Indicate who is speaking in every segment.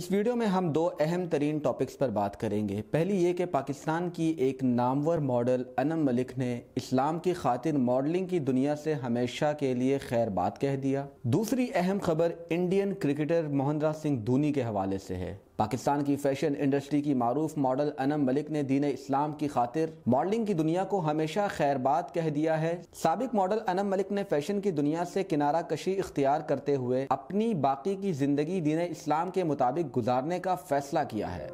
Speaker 1: इस वीडियो में हम दो अहम तरीन टॉपिक्स पर बात करेंगे पहली ये कि पाकिस्तान की एक नामवर मॉडल अनम मलिक ने इस्लाम की खातिर मॉडलिंग की दुनिया से हमेशा के लिए खैर बात कह दिया दूसरी अहम खबर इंडियन क्रिकेटर मोहनराज सिंह धोनी के हवाले से है पाकिस्तान की फैशन इंडस्ट्री की मरूफ मॉडल अनम मलिक ने दीन इस्लाम की खातिर मॉडलिंग की दुनिया को हमेशा खैरबाद कह दिया है सबक मॉडल अनम मलिक ने फैशन की दुनिया से किनारा कशी इख्तियार करते हुए अपनी बाकी की जिंदगी दीन इस्लाम के मुताबिक गुजारने का फैसला किया है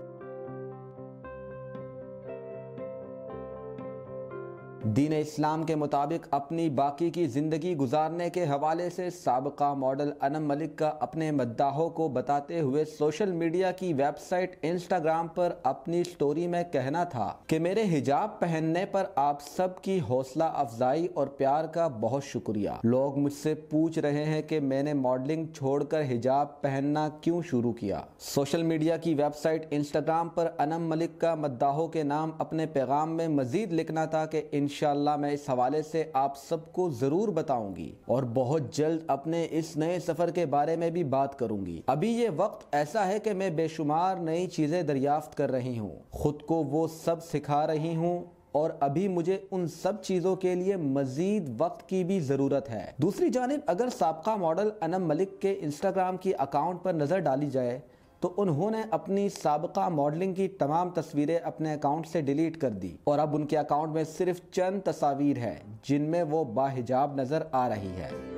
Speaker 1: दीन इस्लाम के मुताबिक अपनी बाकी की ज़िंदगी गुजारने के हवाले से सबका मॉडल अनम मलिक का अपने मद्दाहों को बताते हुए सोशल मीडिया की वेबसाइट इंस्टाग्राम पर अपनी स्टोरी में कहना था कि मेरे हिजाब पहनने पर आप सब की हौसला अफजाई और प्यार का बहुत शुक्रिया लोग मुझसे पूछ रहे हैं कि मैंने मॉडलिंग छोड़कर हिजाब पहनना क्यों शुरू किया सोशल मीडिया की वेबसाइट इंस्टाग्राम पर अनम मलिक का मद्दाहों के नाम अपने पैगाम में मजीद लिखना था कि इन मैं इस हवाले से आप सबको ज़रूर बताऊंगी और बहुत जल्द अपने इस नए सफ़र के बारे में भी बात करूंगी अभी ये वक्त ऐसा है कि मैं बेशुमार नई चीज़ें दरियाफ्त कर रही हूँ खुद को वो सब सिखा रही हूँ और अभी मुझे उन सब चीज़ों के लिए मजीद वक्त की भी ज़रूरत है दूसरी जानब अगर सबका मॉडल अनम मलिक के इंस्टाग्राम की अकाउंट पर नज़र डाली जाए तो उन्होंने अपनी सबका मॉडलिंग की तमाम तस्वीरें अपने अकाउंट से डिलीट कर दी और अब उनके अकाउंट में सिर्फ चंद तस्वीर है जिनमें वो बाहिजाब नज़र आ रही है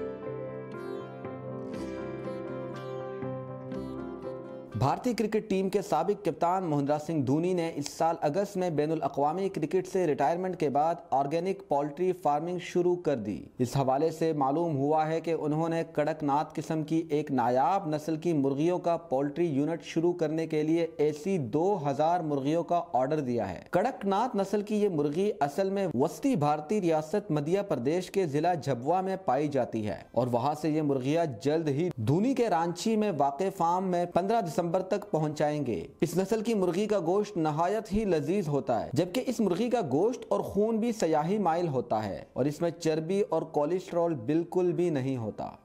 Speaker 1: भारतीय क्रिकेट टीम के सबक कप्तान मोहन्द्रा सिंह धोनी ने इस साल अगस्त में बैन अवी क्रिकेट से रिटायरमेंट के बाद ऑर्गेनिक पोल्ट्री फार्मिंग शुरू कर दी इस हवाले से मालूम हुआ है कि उन्होंने कड़कनाथ किस्म की एक नायाब नस्ल की मुर्गियों का पोल्ट्री यूनिट शुरू करने के लिए ऐसी 2000 मुर्गियों का ऑर्डर दिया है कड़कनाथ नस्ल की ये मुर्गी असल में वस्ती भारतीय रियासत मध्य प्रदेश के जिला झबुआ में पाई जाती है और वहाँ से ये मुर्गियाँ जल्द ही धोनी के रांची में वाक़ फार्म में पंद्रह नंबर तक पहुंचाएंगे इस नस्ल की मुर्गी का गोश्त नहायत ही लजीज होता है जबकि इस मुर्गी का गोश्त और खून भी सयाही माइल होता है और इसमें चर्बी और कोलेस्ट्रॉल बिल्कुल भी नहीं होता